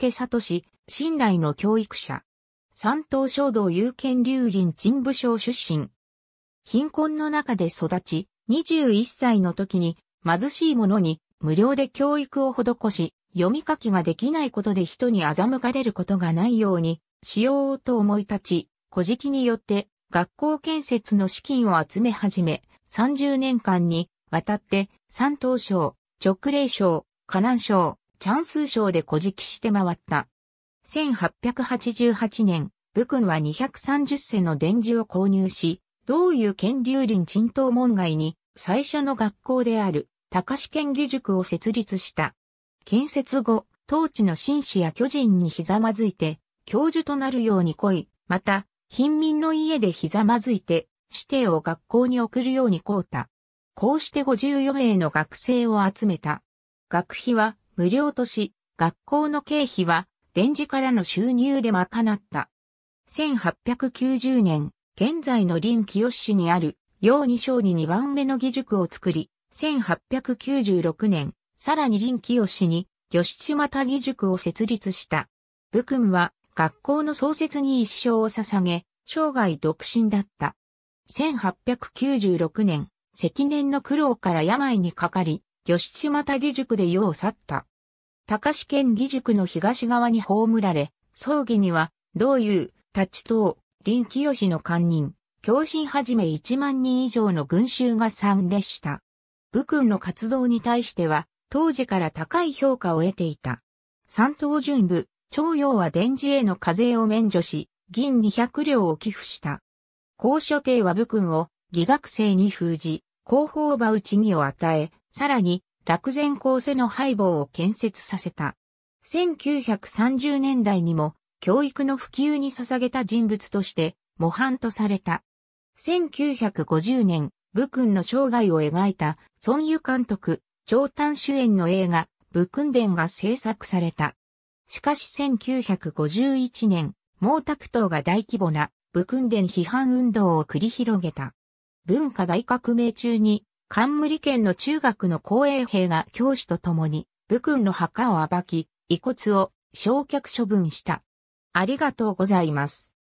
武里信頼の教育者。三等衝動有権竜林陳武省出身。貧困の中で育ち、21歳の時に貧しい者に無料で教育を施し、読み書きができないことで人に欺かれることがないようにしようと思い立ち、古事記によって学校建設の資金を集め始め、30年間にわたって山東省、直令省、河南省、チャンス賞で小じきして回った。1888年、武君は230世の伝授を購入し、道う県流林沈東門外に最初の学校である高志県義塾を設立した。建設後、当地の紳士や巨人にひざまずいて、教授となるように来い、また、貧民の家でひざまずいて、指定を学校に送るように来うた。こうして54名の学生を集めた。学費は無料とし、学校の経費は、電磁からの収入で賄った。1890年、現在の林清市にある、陽二章に2番目の義塾を作り、1896年、さらに林清市に、吉島田義塾を設立した。武君は、学校の創設に一生を捧げ、生涯独身だった。1896年、積年の苦労から病にかかり、吉島田義塾で世を去った。高志県義塾の東側に葬られ、葬儀には、道友、立ち党、林清の官人、教心はじめ1万人以上の群衆が参列した。武君の活動に対しては、当時から高い評価を得ていた。三等巡部、徴用は電磁への課税を免除し、銀200両を寄付した。高所帝は武君を、義学生に封じ、広報場打ちにを与え、さらに、落前構成の配合を建設させた。1930年代にも教育の普及に捧げた人物として模範とされた。1950年、武君の生涯を描いた孫悠監督、長短主演の映画、武君伝が制作された。しかし1951年、毛沢東が大規模な武君伝批判運動を繰り広げた。文化大革命中に冠県の中学の公営兵が教師と共に、武君の墓を暴き、遺骨を焼却処分した。ありがとうございます。